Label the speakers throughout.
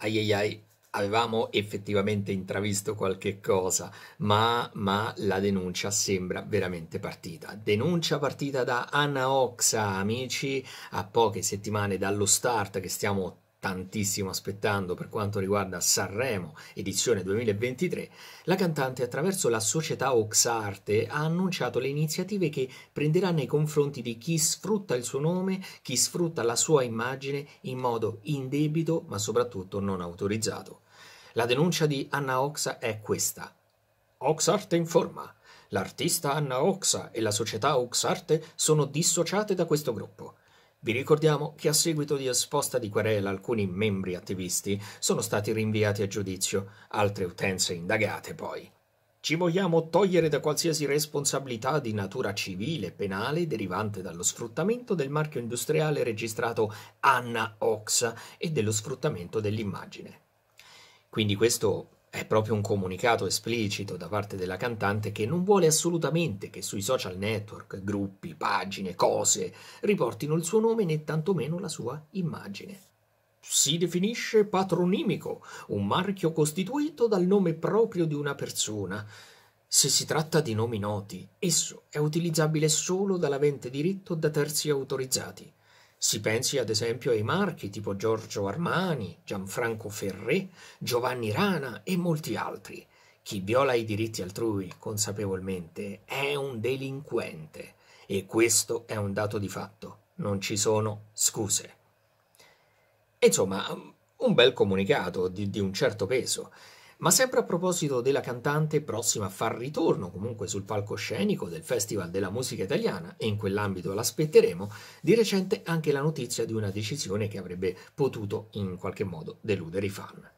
Speaker 1: ai ai ai, avevamo effettivamente intravisto qualche cosa, ma, ma, la denuncia sembra veramente partita. Denuncia partita da Anna Oxa, amici, a poche settimane dallo start che stiamo tantissimo aspettando per quanto riguarda Sanremo edizione 2023, la cantante attraverso la società Oxarte ha annunciato le iniziative che prenderà nei confronti di chi sfrutta il suo nome, chi sfrutta la sua immagine in modo indebito ma soprattutto non autorizzato. La denuncia di Anna Oxa è questa. Oxarte informa. L'artista Anna Oxa e la società Oxarte sono dissociate da questo gruppo. Vi ricordiamo che a seguito di esposta di querela alcuni membri attivisti sono stati rinviati a giudizio, altre utenze indagate poi. Ci vogliamo togliere da qualsiasi responsabilità di natura civile e penale derivante dallo sfruttamento del marchio industriale registrato Anna Ox e dello sfruttamento dell'immagine. Quindi questo è proprio un comunicato esplicito da parte della cantante che non vuole assolutamente che sui social network, gruppi, pagine, cose riportino il suo nome né tantomeno la sua immagine. Si definisce patronimico, un marchio costituito dal nome proprio di una persona. Se si tratta di nomi noti, esso è utilizzabile solo dall'avente diritto da terzi autorizzati. Si pensi ad esempio ai marchi tipo Giorgio Armani, Gianfranco Ferré, Giovanni Rana e molti altri. Chi viola i diritti altrui consapevolmente è un delinquente e questo è un dato di fatto, non ci sono scuse. Insomma, un bel comunicato di, di un certo peso ma sempre a proposito della cantante prossima a far ritorno comunque sul palcoscenico del Festival della Musica Italiana, e in quell'ambito l'aspetteremo, di recente anche la notizia di una decisione che avrebbe potuto in qualche modo deludere i fan.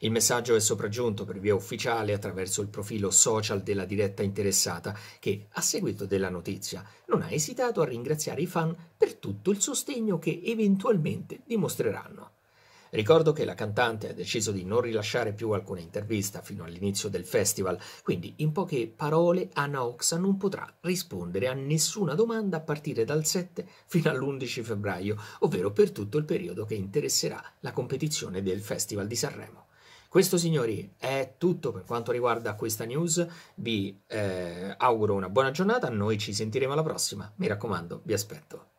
Speaker 1: Il messaggio è sopraggiunto per via ufficiale attraverso il profilo social della diretta interessata che, a seguito della notizia, non ha esitato a ringraziare i fan per tutto il sostegno che eventualmente dimostreranno. Ricordo che la cantante ha deciso di non rilasciare più alcuna intervista fino all'inizio del festival, quindi in poche parole Anna Oxa non potrà rispondere a nessuna domanda a partire dal 7 fino all'11 febbraio, ovvero per tutto il periodo che interesserà la competizione del Festival di Sanremo. Questo signori è tutto per quanto riguarda questa news, vi eh, auguro una buona giornata, noi ci sentiremo alla prossima, mi raccomando, vi aspetto.